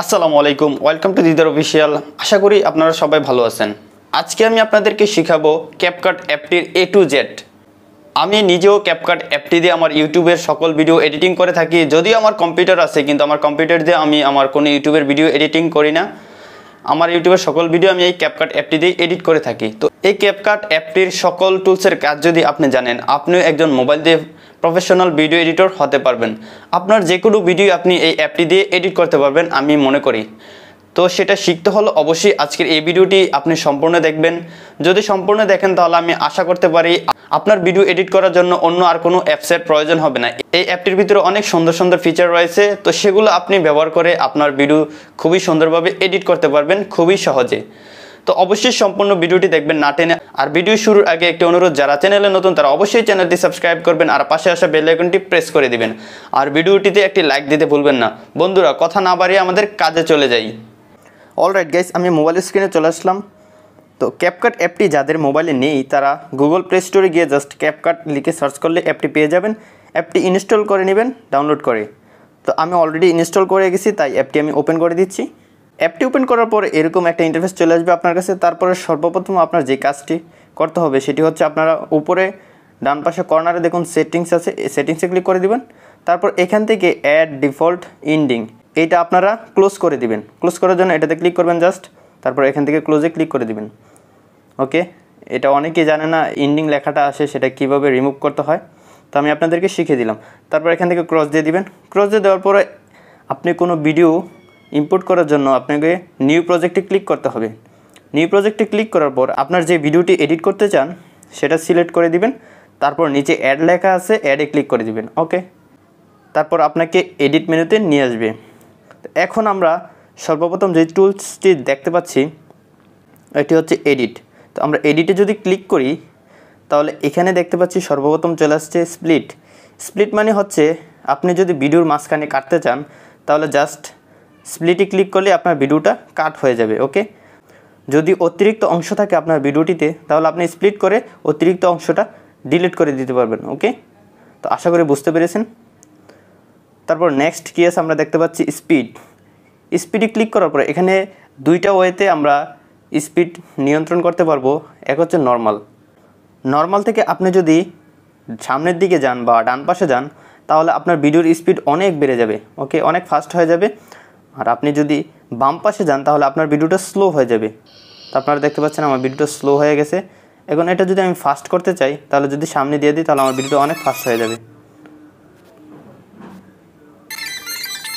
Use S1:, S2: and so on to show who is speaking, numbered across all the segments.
S1: আসসালামু আলাইকুম welcome to Didar official আশা করি আপনারা সবাই ভালো আছেন আজকে আমি আপনাদেরকে শিখাবো ক্যাপকাট অ্যাপটির এ টু জেড আমি নিজেও ক্যাপকাট অ্যাপটি দিয়ে আমার ইউটিউবের সকল ভিডিও এডিটিং করে থাকি যদিও আমার কম্পিউটার আছে কিন্তু আমার কম্পিউটার দিয়ে আমি আমার কোনো ইউটিউবের ভিডিও এডিটিং করি না আমার ইউটিউবের সকল ভিডিও আমি এই ক্যাপকাট অ্যাপটি দিয়ে এডিট করে থাকি তো এই ক্যাপকাট অ্যাপটির সকল টুলসের কাজ যদি আপনি জানেন আপনিও একজন মোবাইল দিয়ে প্রফেশনাল ভিডিও এডিটর হতে পারবেন আপনার যে কোনো ভিডিও আপনি এই অ্যাপটি দিয়ে এডিট করতে পারবেন আমি মনে করি তো সেটা শিখতে হলো অবশ্যই আজকের এই ভিডিওটি আপনি সম্পূর্ণ দেখবেন যদি সম্পূর্ণ দেখেন তাহলে আমি আশা করতে পারি আপনার ভিডিও এডিট করার জন্য অন্য আর কোনো অ্যাপসের প্রয়োজন হবে না এই অ্যাপটির ভিতরে অনেক সুন্দর সুন্দর ফিচার রয়েছে তো সেগুলো আপনি ব্যবহার করে আপনার ভিডিও খুবই সুন্দরভাবে এডিট করতে পারবেন খুবই সহজে তো অবশ্যই সম্পূর্ণ ভিডিওটি দেখবেন না টেনে আর ভিডিও শুরুর আগে একটি অনুরোধ যারা চ্যানেলে নতুন তারা অবশ্যই চ্যানেলটি সাবস্ক্রাইব করবেন আর পাশে আসা বেল আইকনটি প্রেস করে দিবেন আর ভিডিওটিতে একটি লাইক দিতে ভুলবেন না বন্ধুরা কথা না বাড়িয়ে আমাদের কাজে চলে যাই রাইট গাইস আমি মোবাইল স্ক্রিনে চলে আসলাম তো ক্যাপকাট অ্যাপটি যাদের মোবাইলে নেই তারা গুগল প্লে স্টোরে গিয়ে জাস্ট ক্যাপকাট লিখে সার্চ করলে অ্যাপটি পেয়ে যাবেন অ্যাপটি ইনস্টল করে নেবেন ডাউনলোড করে তো আমি অলরেডি ইনস্টল করে গেছি তাই অ্যাপটি আমি ওপেন করে দিচ্ছি অ্যাপটি ওপেন করার পর এরকম একটা ইন্টারফেস চলে আসবে আপনার কাছে তারপরে সর্বপ্রথম আপনার যে কাজটি করতে হবে সেটি হচ্ছে আপনারা উপরে ডান পাশে কর্নারে দেখুন সেটিংস আছে সেটিংসে ক্লিক করে দিবেন তারপর এখান থেকে অ্যাড ডিফল্ট ইন্ডিং এটা আপনারা ক্লোজ করে দিবেন ক্লোজ করার জন্য এটাতে ক্লিক করবেন জাস্ট তারপর এখান থেকে ক্লোজে ক্লিক করে দিবেন ওকে এটা অনেকেই জানে না ইন্ডিং লেখাটা আসে সেটা কিভাবে রিমুভ করতে হয় তো আমি আপনাদেরকে শিখিয়ে দিলাম তারপর এখান থেকে ক্রস দিয়ে দিবেন ক্রস দিয়ে দেওয়ার পরে আপনি কোনো ভিডিও ইম্পোর্ট করার জন্য আপনাকে নিউ প্রজেক্টে ক্লিক করতে হবে নিউ প্রজেক্টে ক্লিক করার পর আপনার যে ভিডিওটি এডিট করতে চান সেটা সিলেক্ট করে দিবেন তারপর নিচে অ্যাড লেখা আছে অ্যাডে ক্লিক করে দিবেন ওকে তারপর আপনাকে এডিট মেনুতে নিয়ে আসবে এখন আমরা সর্বপ্রথম যে টুলসটি দেখতে পাচ্ছি এটি হচ্ছে এডিট তো আমরা এডিটে যদি ক্লিক করি তাহলে এখানে দেখতে পাচ্ছি সর্বপ্রথম চলে আসছে স্প্লিট স্প্লিট মানে হচ্ছে আপনি যদি ভিডিওর মাঝখানে কাটতে চান তাহলে জাস্ট স্প্লিটে ক্লিক করলে আপনার ভিডিওটা কাট হয়ে যাবে ওকে যদি অতিরিক্ত অংশ থাকে আপনার ভিডিওটিতে তাহলে আপনি স্প্লিট করে অতিরিক্ত অংশটা ডিলিট করে দিতে পারবেন ওকে তো আশা করি বুঝতে পেরেছেন তারপর নেক্সট কী আছে আমরা দেখতে পাচ্ছি স্পিড স্পিডে ক্লিক করার পরে এখানে দুইটা ওয়েতে আমরা স্পিড নিয়ন্ত্রণ করতে পারবো এক হচ্ছে নর্মাল নর্মাল থেকে আপনি যদি সামনের দিকে যান বা ডান পাশে যান তাহলে আপনার ভিডিওর স্পিড অনেক বেড়ে যাবে ওকে অনেক ফাস্ট হয়ে যাবে আর আপনি যদি বাম পাশে যান তাহলে আপনার ভিডিওটা স্লো হয়ে যাবে তো আপনারা দেখতে পাচ্ছেন আমার ভিডিওটা স্লো হয়ে গেছে এখন এটা যদি আমি ফাস্ট করতে চাই তাহলে যদি সামনে দিয়ে দিই তাহলে আমার ভিডিওটা অনেক ফাস্ট হয়ে যাবে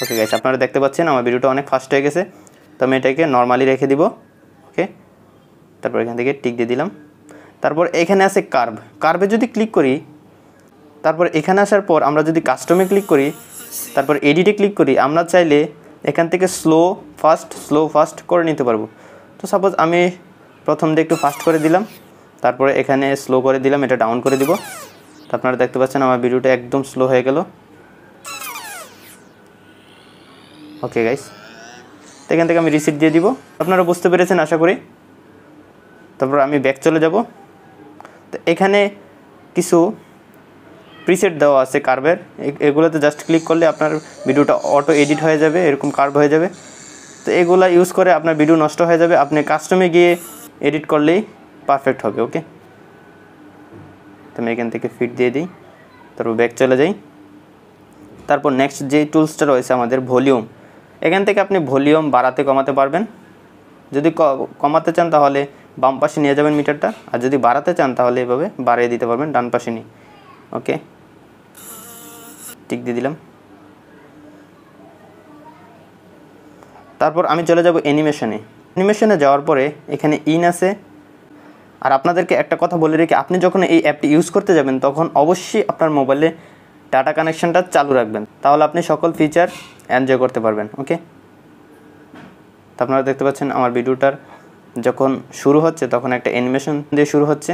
S1: ওকে গেছে আপনারা দেখতে পাচ্ছেন আমার ভিডিওটা অনেক ফাস্ট হয়ে গেছে তো আমি এটাকে নর্মালি রেখে দিব ওকে তারপর এখান থেকে টিক দিয়ে দিলাম তারপর এখানে আছে কার্ভ কার্ভে যদি ক্লিক করি তারপর এখানে আসার পর আমরা যদি কাস্টমে ক্লিক করি তারপর এডিটে ক্লিক করি আমরা চাইলে এখান থেকে স্লো ফাস্ট স্লো ফাস্ট করে নিতে পারবো তো সাপোজ আমি প্রথম দিয়ে একটু ফাস্ট করে দিলাম তারপরে এখানে স্লো করে দিলাম এটা ডাউন করে দিব তো আপনারা দেখতে পাচ্ছেন আমার ভিডিওটা একদম স্লো হয়ে গেল ওকে গাইস তো এখান থেকে আমি রিসিট দিয়ে দিব আপনারা বুঝতে পেরেছেন আশা করি তারপর আমি ব্যাক চলে যাব তো এখানে কিছু প্রিসেট দেওয়া আছে কার্ভের এগুলোতে জাস্ট ক্লিক করলে আপনার ভিডিওটা অটো এডিট হয়ে যাবে এরকম কার্ভ হয়ে যাবে তো এগুলো ইউজ করে আপনার ভিডিও নষ্ট হয়ে যাবে আপনি কাস্টমে গিয়ে এডিট করলেই পারফেক্ট হবে ওকে তো আমি এখান থেকে ফিট দিয়ে দিই তারপর ব্যাক চলে যাই তারপর নেক্সট যে টুলসটা রয়েছে আমাদের ভলিউম এখান থেকে আপনি ভলিউম বাড়াতে কমাতে পারবেন যদি কমাতে চান তাহলে বাম পাশে নিয়ে যাবেন মিটারটা আর যদি বাড়াতে চান তাহলে এভাবে বাড়িয়ে দিতে পারবেন ডান পাশে নিয়ে ওকে টিক দিয়ে দিলাম তারপর আমি চলে যাব অ্যানিমেশনে অ্যানিমেশনে যাওয়ার পরে এখানে ইন আছে আর আপনাদেরকে একটা কথা বলে রেখে আপনি যখন এই অ্যাপটি ইউজ করতে যাবেন তখন অবশ্যই আপনার মোবাইলে ডাটা কানেকশানটা চালু রাখবেন তাহলে আপনি সকল ফিচার এনজয় করতে পারবেন ওকে তো আপনারা দেখতে পাচ্ছেন আমার ভিডিওটার যখন শুরু হচ্ছে তখন একটা অ্যানিমেশন দিয়ে শুরু হচ্ছে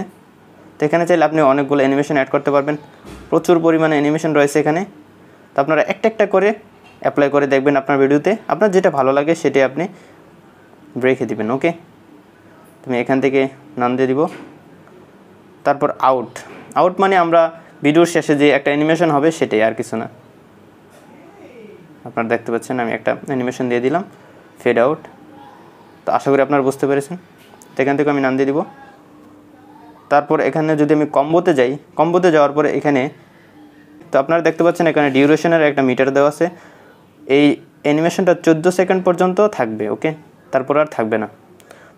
S1: তো এখানে চাইলে আপনি অনেকগুলো অ্যানিমেশন অ্যাড করতে পারবেন প্রচুর পরিমাণে অ্যানিমেশন রয়েছে এখানে তো আপনারা একটা একটা করে অ্যাপ্লাই করে দেখবেন আপনার ভিডিওতে আপনার যেটা ভালো লাগে সেটি আপনি রেখে দিবেন ওকে তুমি এখান থেকে নাম দিয়ে দিব তারপর আউট আউট মানে আমরা ভিডিওর শেষে যে একটা অ্যানিমেশন হবে সেটাই আর কিছু না আপনারা দেখতে পাচ্ছেন আমি একটা অ্যানিমেশন দিয়ে দিলাম ফেড আউট তো আশা করি আপনারা বুঝতে পেরেছেন তো এখান থেকে আমি নাম দিয়ে দিব তারপর এখানে যদি আমি কম্বোতে যাই কম্বোতে যাওয়ার পরে এখানে তো আপনারা দেখতে পাচ্ছেন এখানে ডিউরেশনের একটা মিটার দেওয়া আছে এই অ্যানিমেশনটা চোদ্দো সেকেন্ড পর্যন্ত থাকবে ওকে তারপর আর থাকবে না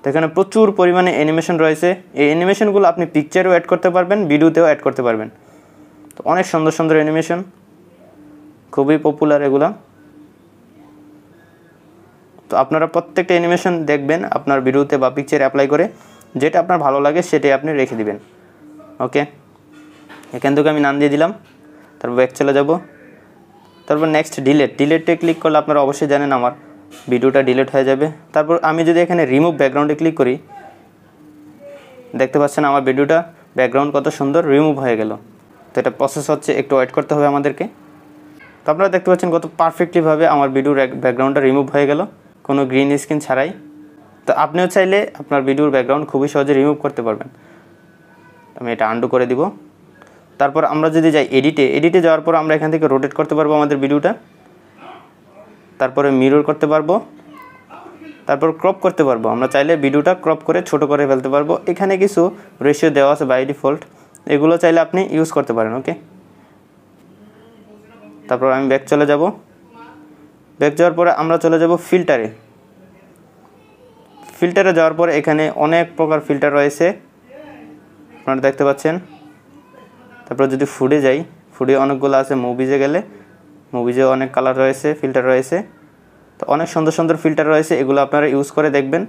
S1: তো এখানে প্রচুর পরিমাণে অ্যানিমেশন রয়েছে এই অ্যানিমেশনগুলো আপনি পিকচারেও অ্যাড করতে পারবেন ভিডিওতেও অ্যাড করতে পারবেন তো অনেক সুন্দর সুন্দর অ্যানিমেশন খুবই পপুলার এগুলা তো আপনারা প্রত্যেকটা অ্যানিমেশন দেখবেন আপনার ভিডিওতে বা পিকচারে অ্যাপ্লাই করে যেটা আপনার ভালো লাগে সেটাই আপনি রেখে দিবেন ওকে এখান থেকে আমি নাম দিয়ে দিলাম তারপর ব্যাক চলে যাব তারপর নেক্সট ডিলেট ডিলেটে ক্লিক করলে আপনারা অবশ্যই জানেন আমার ভিডিওটা ডিলেট হয়ে যাবে তারপর আমি যদি এখানে রিমুভ ব্যাকগ্রাউন্ডে ক্লিক করি দেখতে পাচ্ছেন আমার ভিডিওটা ব্যাকগ্রাউন্ড কত সুন্দর রিমুভ হয়ে গেল তো এটা প্রসেস হচ্ছে একটু ওয়েট করতে হবে আমাদেরকে তো আপনারা দেখতে পাচ্ছেন কত পারফেক্টলিভাবে আমার ভিডিওর ব্যাকগ্রাউন্ডটা রিমুভ হয়ে গেল কোনো গ্রিন স্ক্রিন ছাড়াই তো আপনিও চাইলে আপনার ভিডিওর ব্যাকগ্রাউন্ড খুবই সহজে রিমুভ করতে পারবেন আমি এটা আন্ডু করে দিব তারপর আমরা যদি যাই এডিটে এডিটে যাওয়ার পর আমরা এখান থেকে রোটেট করতে পারবো আমাদের ভিডিওটা তারপরে মিরর করতে পারবো তারপর ক্রপ করতে পারবো আমরা চাইলে ভিডিওটা ক্রপ করে ছোট করে ফেলতে পারবো এখানে কিছু রেশিও দেওয়া আছে বাই ডিফল্ট এগুলো চাইলে আপনি ইউজ করতে পারেন ওকে তারপর আমি ব্যাক চলে যাব ব্যাক যাওয়ার পরে আমরা চলে যাব ফিল্টারে ফিল্টারে যাওয়ার পর এখানে অনেক প্রকার ফিল্টার রয়েছে আপনারা দেখতে পাচ্ছেন তারপর যদি ফুডে যাই ফুডে অনেকগুলো আছে মুভিজে গেলে মুভিজে অনেক কালার রয়েছে ফিল্টার রয়েছে তো অনেক সুন্দর সুন্দর ফিল্টার রয়েছে এগুলো আপনারা ইউজ করে দেখবেন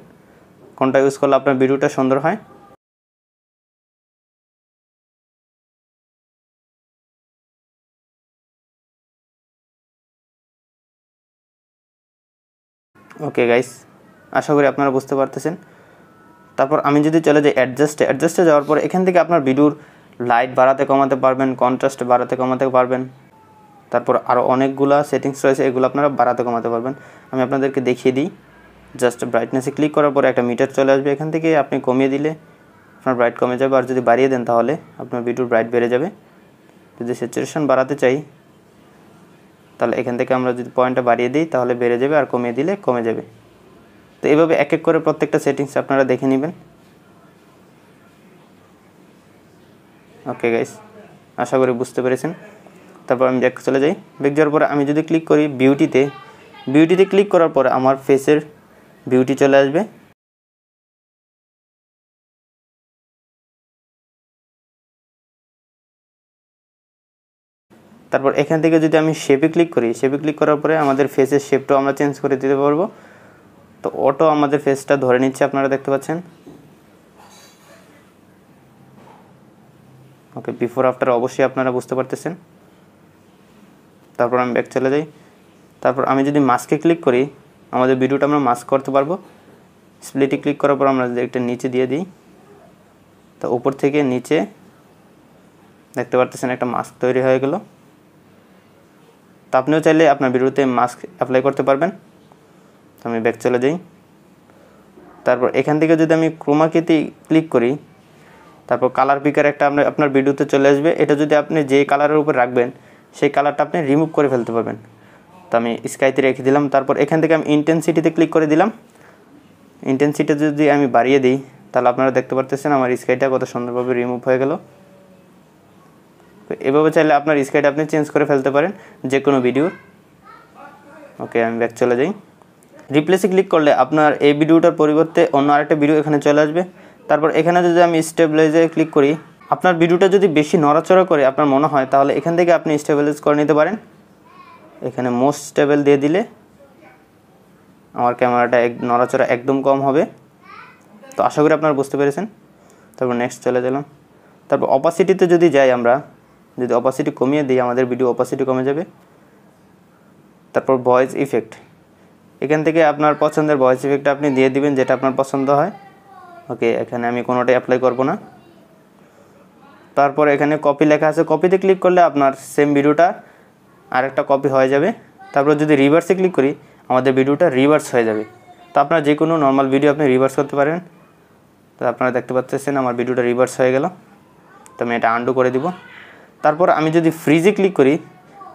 S1: কোনটা ইউজ করলে আপনার ভিডিওটা সুন্দর হয় ওকে গাইস আশা করি আপনারা বুঝতে পারতেছেন তারপর আমি যদি চলে যাই অ্যাডজাস্টে অ্যাডজাস্টে যাওয়ার পর এখান থেকে আপনার ভিডিওর লাইট বাড়াতে কমাতে পারবেন কন্ট্রাস্ট বাড়াতে কমাতে পারবেন তারপর আরও অনেকগুলো সেটিংস রয়েছে এগুলো আপনারা বাড়াতে কমাতে পারবেন আমি আপনাদেরকে দেখিয়ে দিই জাস্ট ব্রাইটনেসে ক্লিক করার পরে একটা মিটার চলে আসবে এখান থেকে আপনি কমিয়ে দিলে আপনার ব্রাইট কমে যাবে আর যদি বাড়িয়ে দেন তাহলে আপনার ভিডিওর ব্রাইট বেড়ে যাবে যদি স্যাচুরেশন বাড়াতে চাই তাহলে এখান থেকে আমরা যদি পয়েন্টটা বাড়িয়ে দিই তাহলে বেড়ে যাবে আর কমিয়ে দিলে কমে যাবে তো এইভাবে এক এক করে প্রত্যেকটা সেটিংস আপনারা দেখে নেবেন ওকে গাইস আশা করি বুঝতে পেরেছেন তারপর আমি দেখ চলে যাই ব্যাক যাওয়ার পরে আমি যদি ক্লিক করি বিউটিতে বিউটিতে ক্লিক করার পরে আমার ফেসের বিউটি চলে আসবে তারপর এখান থেকে যদি আমি শেপে ক্লিক করি শেপে ক্লিক করার পরে আমাদের ফেসের শেপটাও আমরা চেঞ্জ করে দিতে পারবো তো অটো আমাদের ফেসটা ধরে নিচ্ছে আপনারা দেখতে পাচ্ছেন ওকে বিফোর আফটার অবশ্যই আপনারা বুঝতে পারতেছেন তারপর আমি ব্যাক চলে যাই তারপর আমি যদি মাস্কে ক্লিক করি আমাদের ভিডিওটা আমরা মাস্ক করতে পারবো স্প্লিটে ক্লিক করার পর আমরা যদি একটা নিচে দিয়ে দিই তা উপর থেকে নিচে দেখতে পারতেছেন একটা মাস্ক তৈরি হয়ে গেল তা আপনিও চাইলে আপনার ভিডিওতে মাস্ক অ্যাপ্লাই করতে পারবেন তো আমি ব্যাক চলে যাই তারপর এখান থেকে যদি আমি ক্রোমাকেতে ক্লিক করি তারপর কালার পিকার একটা আপনার আপনার ভিডিওতে চলে আসবে এটা যদি আপনি যে কালারের উপর রাখবেন সেই কালারটা আপনি রিমুভ করে ফেলতে পারবেন তো আমি স্কাইতে রেখে দিলাম তারপর এখান থেকে আমি ইন্টেন্সিটিতে ক্লিক করে দিলাম ইন্টেন্সিটি যদি আমি বাড়িয়ে দিই তাহলে আপনারা দেখতে পারতেছেন আমার স্কাইটা কত সুন্দরভাবে রিমুভ হয়ে গেল এভাবে চাইলে আপনার স্কাইটা আপনি চেঞ্জ করে ফেলতে পারেন যে কোনো ভিডিও ওকে আমি ব্যাক চলে যাই রিপ্লেসে ক্লিক করলে আপনার এই ভিডিওটার পরিবর্তে অন্য আরেকটা ভিডিও এখানে চলে আসবে তারপর এখানে যদি আমি স্টেবিলাইজারে ক্লিক করি আপনার ভিডিওটা যদি বেশি নড়াচড়া করে আপনার মনে হয় তাহলে এখান থেকে আপনি স্টেবিলাইজ করে নিতে পারেন এখানে মোস্ট স্টেবল দিয়ে দিলে আমার ক্যামেরাটা এক নড়াচড়া একদম কম হবে তো আশা করি আপনারা বুঝতে পেরেছেন তারপর নেক্সট চলে গেলাম তারপর অপাসিটিতে যদি যাই আমরা যদি অপাসিটি কমিয়ে দিই আমাদের ভিডিও অপাসিটি কমে যাবে তারপর ভয়েস ইফেক্ট এখান থেকে আপনার পছন্দের ভয়েস ইফেক্টটা আপনি দিয়ে দিবেন যেটা আপনার পছন্দ হয় ওকে এখানে আমি কোনোটাই অ্যাপ্লাই করব না তারপর এখানে কপি লেখা আছে কপিতে ক্লিক করলে আপনার সেম ভিডিওটা আরেকটা কপি হয়ে যাবে তারপর যদি রিভার্সে ক্লিক করি আমাদের ভিডিওটা রিভার্স হয়ে যাবে তো আপনার যে কোনো নর্মাল ভিডিও আপনি রিভার্স করতে পারেন তো আপনারা দেখতে পাচ্ছেন আমার ভিডিওটা রিভার্স হয়ে গেল তো আমি এটা আন্ডু করে দিব তারপর আমি যদি ফ্রিজে ক্লিক করি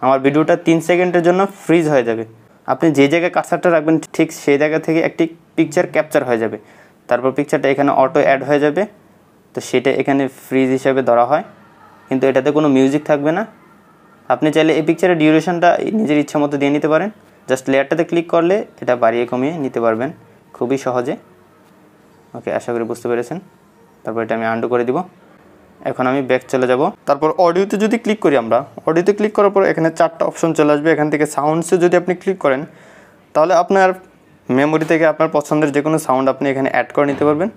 S1: আমার ভিডিওটা তিন সেকেন্ডের জন্য ফ্রিজ হয়ে যাবে আপনি যে জায়গায় কাসারটা রাখবেন ঠিক সেই জায়গা থেকে একটি পিকচার ক্যাপচার হয়ে যাবে তারপর পিকচারটা এখানে অটো অ্যাড হয়ে যাবে তো সেটা এখানে ফ্রিজ হিসাবে ধরা হয় কিন্তু এটাতে কোনো মিউজিক থাকবে না আপনি চাইলে এই পিকচারের ডিউরেশনটা নিজের ইচ্ছা মতো দিয়ে নিতে পারেন জাস্ট লেয়ারটাতে ক্লিক করলে এটা বাড়িয়ে কমিয়ে নিতে পারবেন খুবই সহজে ওকে আশা করি বুঝতে পেরেছেন তারপর এটা আমি আন্ডু করে দিব এখন আমি ব্যাক চলে যাব তারপর অডিওতে যদি ক্লিক করি আমরা অডিওতে ক্লিক করার পর এখানে চারটা অপশন চলে আসবে এখান থেকে সাউন্ডসে যদি আপনি ক্লিক করেন তাহলে আপনার মেমোরি থেকে আপনার পছন্দের যে কোনো সাউন্ড আপনি এখানে অ্যাড করে নিতে পারবেন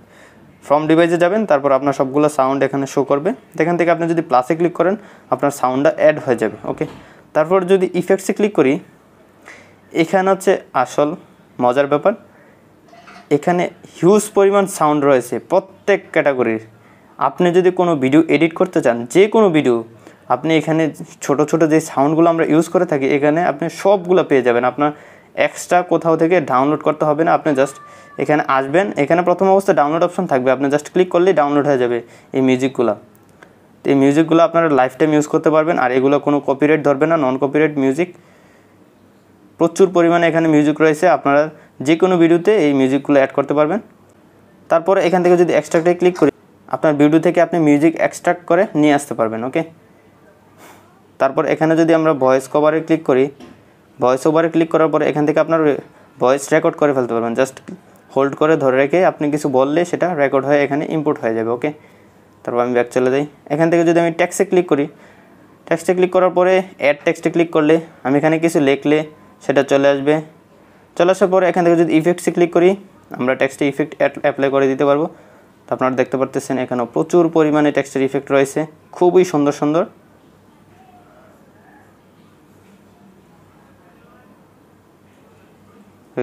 S1: ফ্রম ডিভাইসে যাবেন তারপর আপনার সবগুলো সাউন্ড এখানে শো করবে এখান থেকে আপনি যদি প্লাসে ক্লিক করেন আপনার সাউন্ডটা অ্যাড হয়ে যাবে ওকে তারপর যদি ইফেক্টসে ক্লিক করি এখানে হচ্ছে আসল মজার ব্যাপার এখানে হিউজ পরিমাণ সাউন্ড রয়েছে প্রত্যেক ক্যাটাগরির আপনি যদি কোনো ভিডিও এডিট করতে চান যে কোনো ভিডিও আপনি এখানে ছোট ছোট যে সাউন্ডগুলো আমরা ইউজ করে থাকি এখানে আপনি সবগুলো পেয়ে যাবেন আপনার এক্সট্রা কোথাও থেকে ডাউনলোড করতে হবে না আপনি জাস্ট এখানে আসবেন এখানে প্রথম অবস্থা ডাউনলোড অপশন থাকবে আপনি জাস্ট ক্লিক করলেই ডাউনলোড হয়ে যাবে এই মিউজিকগুলো তো এই মিউজিকগুলো আপনারা লাইফ টাইম ইউজ করতে পারবেন আর এগুলো কোনো কপিরাইট ধরবে না নন কপিরাইট মিউজিক প্রচুর পরিমাণে এখানে মিউজিক রয়েছে আপনারা যে কোনো ভিডিওতে এই মিউজিকগুলো অ্যাড করতে পারবেন তারপর এখান থেকে যদি এক্সট্রাক্টে ক্লিক করি আপনার ভিডিও থেকে আপনি মিউজিক এক্সট্রাক্ট করে নিয়ে আসতে পারবেন ওকে তারপর এখানে যদি আমরা ভয়েস কভারে ক্লিক করি ভয়েস ওভারে ক্লিক করার পরে এখান থেকে আপনার ভয়েস রেকর্ড করে ফেলতে পারবেন জাস্ট হোল্ড করে ধরে রেখে আপনি কিছু বললে সেটা রেকর্ড হয়ে এখানে ইম্পোর্ট হয়ে যাবে ওকে তারপর আমি ব্যাক চলে যাই এখান থেকে যদি আমি ট্যাক্সে ক্লিক করি ট্যাক্সে ক্লিক করার পরে অ্যাড ট্যাক্সে ক্লিক করলে আমি এখানে কিছু লিখলে সেটা চলে আসবে চলে আসার পরে এখান থেকে যদি ইফেক্টসে ক্লিক করি আমরা ট্যাক্সটি ইফেক্ট অ্যাপ্লাই করে দিতে পারবো আপনারা দেখতে পারতেছেন এখানেও প্রচুর পরিমাণে ট্যাক্সের ইফেক্ট রয়েছে খুবই সুন্দর সুন্দর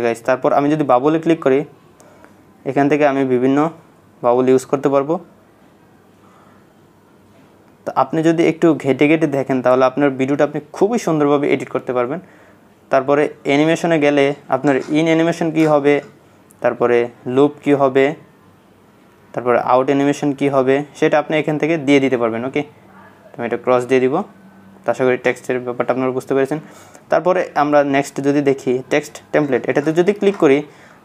S1: গাইজ তারপর আমি যদি বাবলে ক্লিক করি এখান থেকে আমি বিভিন্ন বাবল ইউজ করতে পারবো তো আপনি যদি একটু ঘেটে ঘেটে দেখেন তাহলে আপনার ভিডিওটা আপনি খুবই সুন্দরভাবে এডিট করতে পারবেন তারপরে অ্যানিমেশনে গেলে আপনার ইন অ্যানিমেশন কি হবে তারপরে লুপ কি হবে তারপরে আউট অ্যানিমেশন কি হবে সেটা আপনি এখান থেকে দিয়ে দিতে পারবেন ওকে আমি এটা ক্রস দিয়ে দিব তো আশা করি টেক্সটের ব্যাপারটা আপনারা বুঝতে পেরেছেন তারপরে আমরা নেক্সট যদি দেখি টেক্সট টেমপ্লেট এটাতে যদি ক্লিক করি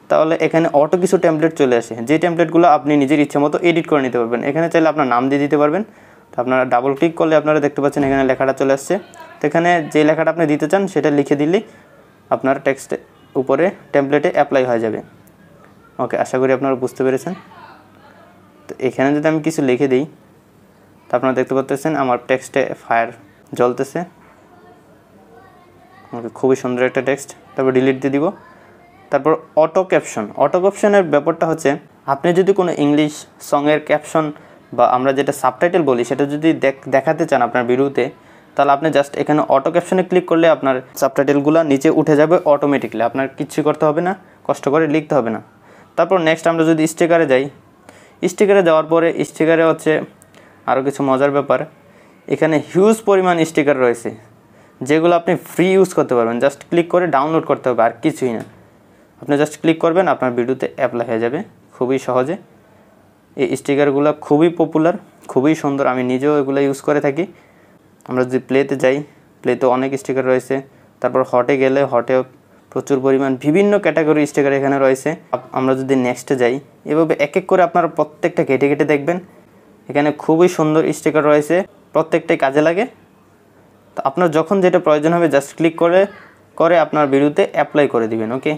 S1: তাহলে এখানে অটো কিছু টেমপ্লেট চলে আসে যে টেমপ্লেটগুলো আপনি নিজের ইচ্ছে মতো এডিট করে নিতে পারবেন এখানে চাইলে আপনার নাম দিয়ে দিতে পারবেন তো আপনারা ডাবল ক্লিক করলে আপনারা দেখতে পাচ্ছেন এখানে লেখাটা চলে আসছে তো এখানে যে লেখাটা আপনি দিতে চান সেটা লিখে দিলেই আপনার টেক্সট উপরে টেমপ্লেটে অ্যাপ্লাই হয়ে যাবে ওকে আশা করি আপনারা বুঝতে পেরেছেন তো এখানে যদি আমি কিছু লিখে দিই তো আপনারা দেখতে পাচ্ছেন আমার টেক্সটে ফায়ার জ্বলতেছে খুবই সুন্দর একটা টেক্সট তারপর ডিলিট দিয়ে দিব তারপর অটো ক্যাপশন অটো ক্যাপশনের ব্যাপারটা হচ্ছে আপনি যদি কোনো ইংলিশ সঙের ক্যাপশন বা আমরা যেটা সাবটাইটেল বলি সেটা যদি দেখাতে চান আপনার ভিডিওতে তাহলে আপনি জাস্ট এখানে অটো ক্যাপশনে ক্লিক করলে আপনার সাবটাইটেলগুলো নিচে উঠে যাবে অটোমেটিকলি আপনার কিচ্ছু করতে হবে না কষ্ট করে লিখতে হবে না তারপর নেক্সট আমরা যদি স্টিকারে যাই স্টিকারে যাওয়ার পরে স্টিকারে হচ্ছে আরও কিছু মজার ব্যাপার এখানে হিউজ পরিমাণ স্টিকার রয়েছে যেগুলো আপনি ফ্রি ইউজ করতে পারবেন জাস্ট ক্লিক করে ডাউনলোড করতে হবে আর কিছুই না আপনি জাস্ট ক্লিক করবেন আপনার ভিডিওতে অ্যাপ্লাই হয়ে যাবে খুবই সহজে এই স্টিকারগুলো খুবই পপুলার খুবই সুন্দর আমি নিজেও এগুলো ইউজ করে থাকি আমরা যদি প্লেতে যাই প্লেতে অনেক স্টিকার রয়েছে তারপর হটে গেলে হটে প্রচুর পরিমাণ বিভিন্ন ক্যাটাগরি স্টিকার এখানে রয়েছে আমরা যদি নেক্সটে যাই এভাবে এক এক করে আপনারা প্রত্যেকটা কেটে কেটে দেখবেন এখানে খুবই সুন্দর স্টিকার রয়েছে প্রত্যেকটাই কাজে লাগে তো আপনার যখন যেটা প্রয়োজন হবে জাস্ট ক্লিক করে করে আপনার ভিডিওতে অ্যাপ্লাই করে দিবেন ওকে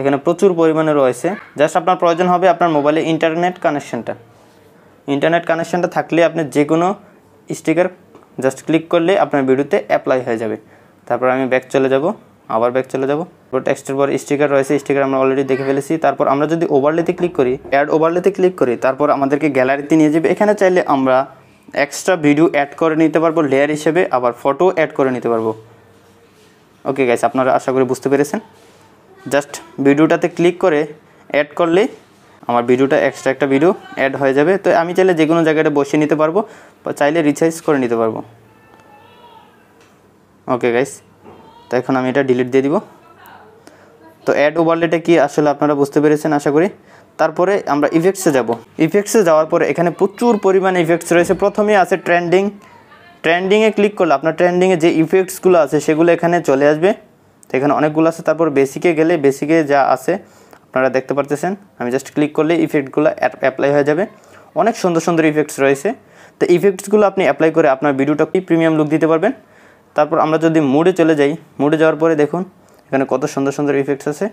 S1: এখানে প্রচুর পরিমাণে রয়েছে জাস্ট আপনার প্রয়োজন হবে আপনার মোবাইলে ইন্টারনেট কানেকশানটা ইন্টারনেট কানেকশানটা থাকলে আপনি যে কোনো স্টিকার জাস্ট ক্লিক করলে আপনার ভিডিওতে অ্যাপ্লাই হয়ে যাবে তারপর আমি ব্যাক চলে যাব আবার ব্যাক চলে যাব তারপর টেক্সটের পর স্টিকার রয়েছে স্টিকার আমরা অলরেডি দেখে ফেলেছি তারপর আমরা যদি ওভারলেতে ক্লিক করি অ্যাড ওভারলেতে ক্লিক করি তারপর আমাদেরকে গ্যালারিতে নিয়ে যাবে এখানে চাইলে আমরা এক্সট্রা ভিডিও অ্যাড করে নিতে পারবো লেয়ার হিসেবে আবার ফটো অ্যাড করে নিতে পারবো ওকে গাইস আপনারা আশা করি বুঝতে পেরেছেন জাস্ট ভিডিওটাতে ক্লিক করে অ্যাড করলেই আমার ভিডিওটা এক্সট্রা একটা ভিডিও অ্যাড হয়ে যাবে তো আমি চাইলে যে কোনো জায়গাটা বসিয়ে নিতে পারবো বা চাইলে রিচার্জ করে নিতে পারবো ওকে গাইস তো এখন আমি এটা ডিলিট দিয়ে দিব তো অ্যাড ওভারলেটা কি আসলে আপনারা বুঝতে পেরেছেন আশা করি তারপরে আমরা ইফেক্টসে যাব ইফেক্টসে যাওয়ার পরে এখানে প্রচুর পরিমাণে ইফেক্টস রয়েছে প্রথমে আছে ট্রেন্ডিং ট্রেন্ডিংয়ে ক্লিক করলে আপনার ট্রেন্ডিংয়ে যে ইফেক্টসগুলো আছে সেগুলো এখানে চলে আসবে তো এখানে অনেকগুলো আছে তারপর বেসিকে গেলে বেসিকে যা আছে আপনারা দেখতে পারতেছেন আমি জাস্ট ক্লিক করলে ইফেক্টগুলো অ্যাপ্লাই হয়ে যাবে অনেক সুন্দর সুন্দর ইফেক্টস রয়েছে তো ইফেক্টসগুলো আপনি অ্যাপ্লাই করে আপনার ভিডিওটাকে প্রিমিয়াম লুক দিতে পারবেন তারপর আমরা যদি মুডে চলে যাই মুডে যাওয়ার পরে দেখুন এখানে কত সুন্দর সুন্দর ইফেক্টস আছে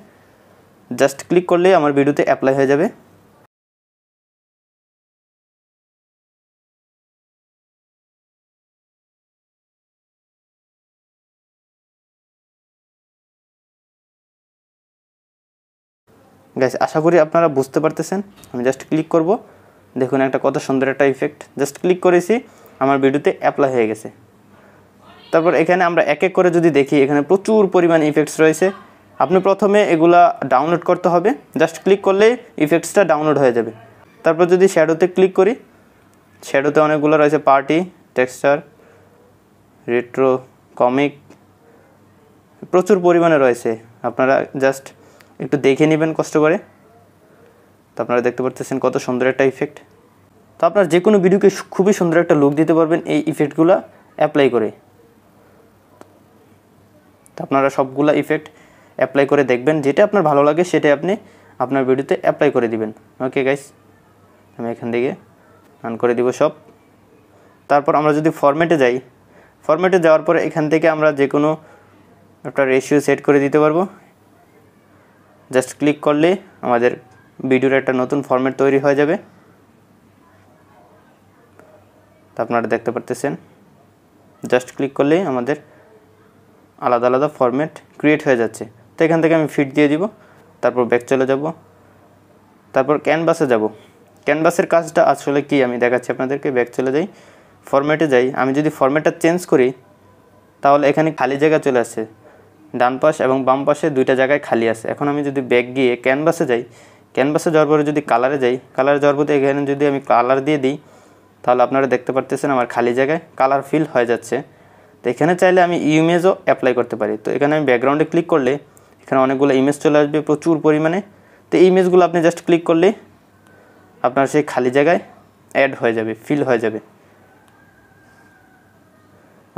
S1: জাস্ট ক্লিক করলে আমার ভিডিওতে অ্যাপ্লাই হয়ে যাবে গ্যাস আশা করি আপনারা বুঝতে পারতেছেন আমি জাস্ট ক্লিক করব দেখুন একটা কত সুন্দর একটা ইফেক্ট জাস্ট ক্লিক করেছি আমার ভিডিওতে অ্যাপ্লাই হয়ে গেছে তারপর এখানে আমরা এক এক করে যদি দেখি এখানে প্রচুর পরিমাণ ইফেক্টস রয়েছে আপনি প্রথমে এগুলা ডাউনলোড করতে হবে জাস্ট ক্লিক করলে ইফেক্টসটা ডাউনলোড হয়ে যাবে তারপর যদি শ্যাডোতে ক্লিক করি শ্যাডোতে অনেকগুলো রয়েছে পার্টি টেক্সচার রেট্রো কমিক প্রচুর পরিমাণে রয়েছে আপনারা জাস্ট একটু দেখে নেবেন কষ্ট করে তো আপনারা দেখতে পারতেছেন কত সুন্দর একটা ইফেক্ট তো আপনার যে কোনো ভিডিওকে খুবই সুন্দর একটা লুক দিতে পারবেন এই ইফেক্টগুলো অ্যাপ্লাই করে তো আপনারা সবগুলা ইফেক্ট অ্যাপ্লাই করে দেখবেন যেটা আপনার ভালো লাগে সেটা আপনি আপনার ভিডিওতে অ্যাপ্লাই করে দিবেন ওকে গাইস আমি এখান থেকে রান করে দিব সব তারপর আমরা যদি ফরম্যাটে যাই ফরম্যাটে যাওয়ার পরে এখান থেকে আমরা যে কোনো একটা রেশিও সেট করে দিতে পারবো জাস্ট ক্লিক করলে আমাদের ভিডিওর একটা নতুন ফরম্যাট তৈরি হয়ে যাবে তা আপনারা দেখতে পারতেছেন জাস্ট ক্লিক করলেই আমাদের আলাদা আলাদা ফর্ম্যাট ক্রিয়েট হয়ে যাচ্ছে তো এখান থেকে আমি ফিট দিয়ে দিব তারপর ব্যাক চলে যাব তারপর ক্যানভাসে যাব ক্যানভাসের কাজটা আসলে কি আমি দেখাচ্ছি আপনাদেরকে ব্যাক চলে যাই ফর্ম্যাটে যাই আমি যদি ফর্ম্যাটটা চেঞ্জ করি তাহলে এখানে খালি জায়গা চলে আসছে ডান পাশ এবং বাম পাশে দুইটা জায়গায় খালি আছে এখন আমি যদি ব্যাগ গিয়ে ক্যানভাসে যাই ক্যানভাসে যাওয়ার পরে যদি কালারে যাই কালারে যাওয়ার পরে এখানে যদি আমি কালার দিয়ে দিই তাহলে আপনারা দেখতে পারতেছেন আমার খালি জায়গায় কালার ফিল হয়ে যাচ্ছে তো এখানে চাইলে আমি ইমেজও অ্যাপ্লাই করতে পারি তো এখানে আমি ব্যাকগ্রাউন্ডে ক্লিক করলে এখানে অনেকগুলো ইমেজ চলে আসবে প্রচুর পরিমাণে তো এই ইমেজগুলো আপনি জাস্ট ক্লিক করলে আপনার সেই খালি জায়গায় অ্যাড হয়ে যাবে ফিল হয়ে যাবে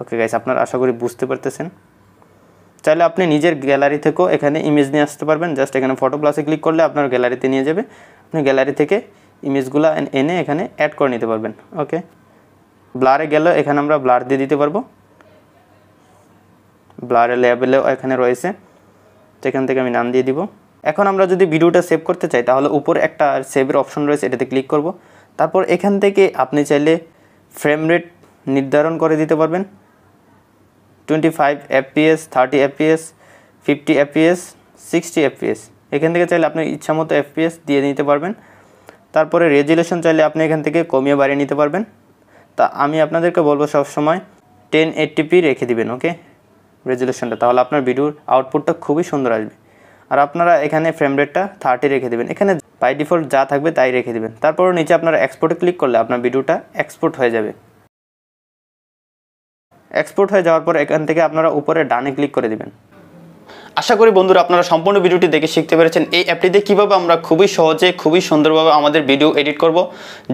S1: ওকে গাইস আপনার আশা করি বুঝতে পারতেছেন চাইলে আপনি নিজের গ্যালারি থেকেও এখানে ইমেজ নিয়ে আসতে পারবেন জাস্ট এখানে ফটো প্লাসে ক্লিক করলে আপনার গ্যালারিতে নিয়ে যাবে আপনি গ্যালারি থেকে ইমেজগুলো এনে এখানে অ্যাড করে নিতে পারবেন ওকে ব্লারে গেলে এখানে আমরা ব্লার দিয়ে দিতে পারবো ব্লার লেভেলেও এখানে রয়েছে সেখান থেকে আমি নাম দিয়ে দিব এখন আমরা যদি ভিডিওটা সেভ করতে চাই তাহলে উপর একটা সেভের অপশন রয়েছে এটাতে ক্লিক করব তারপর এখান থেকে আপনি চাইলে ফ্রেম রেট নির্ধারণ করে দিতে পারবেন twenty five FPS thirty FPS fifty FPS sixty FPS এখান থেকে চাইলে আপনি ইচ্ছা মতো এফপিএস দিয়ে নিতে পারবেন তারপরে রেজুলেশন চাইলে আপনি এখান থেকে কমিয়ে বাড়িয়ে নিতে পারবেন তা আমি আপনাদেরকে বলবো সবসময় টেন এইটটিপি রেখে দিবেন ওকে রেজুলেশনটা তাহলে আপনার ভিডিওর আউটপুটটা খুবই সুন্দর আসবে আর আপনারা এখানে ফ্রেম রেটটা থার্টি রেখে দেবেন এখানে বাই ডিফল্ট যা থাকবে তাই রেখে দেবেন তারপর নিচে আপনারা এক্সপোর্টে ক্লিক করলে আপনার ভিডিওটা এক্সপোর্ট হয়ে যাবে এক্সপোর্ট হয়ে যাওয়ার পর এখান থেকে আপনারা উপরে ডানে ক্লিক করে দেবেন আশা করি বন্ধুরা আপনারা সম্পূর্ণ ভিডিওটি দেখে শিখতে পেরেছেন এই অ্যাপটিতে কীভাবে আমরা খুবই সহজে খুবই সুন্দরভাবে আমাদের ভিডিও এডিট করব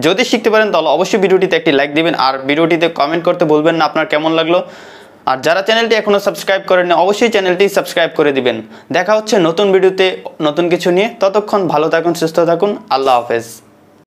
S1: যদি শিখতে পারেন তাহলে অবশ্যই ভিডিওটিতে একটি লাইক দিবেন আর ভিডিওটিতে কমেন্ট করতে বলবেন না আপনার কেমন লাগলো আর যারা চ্যানেলটি এখনও সাবস্ক্রাইব করেন অবশ্যই চ্যানেলটি সাবস্ক্রাইব করে দিবেন দেখা হচ্ছে নতুন ভিডিওতে নতুন কিছু নিয়ে ততক্ষণ ভালো থাকুন সুস্থ থাকুন আল্লাহ হাফেজ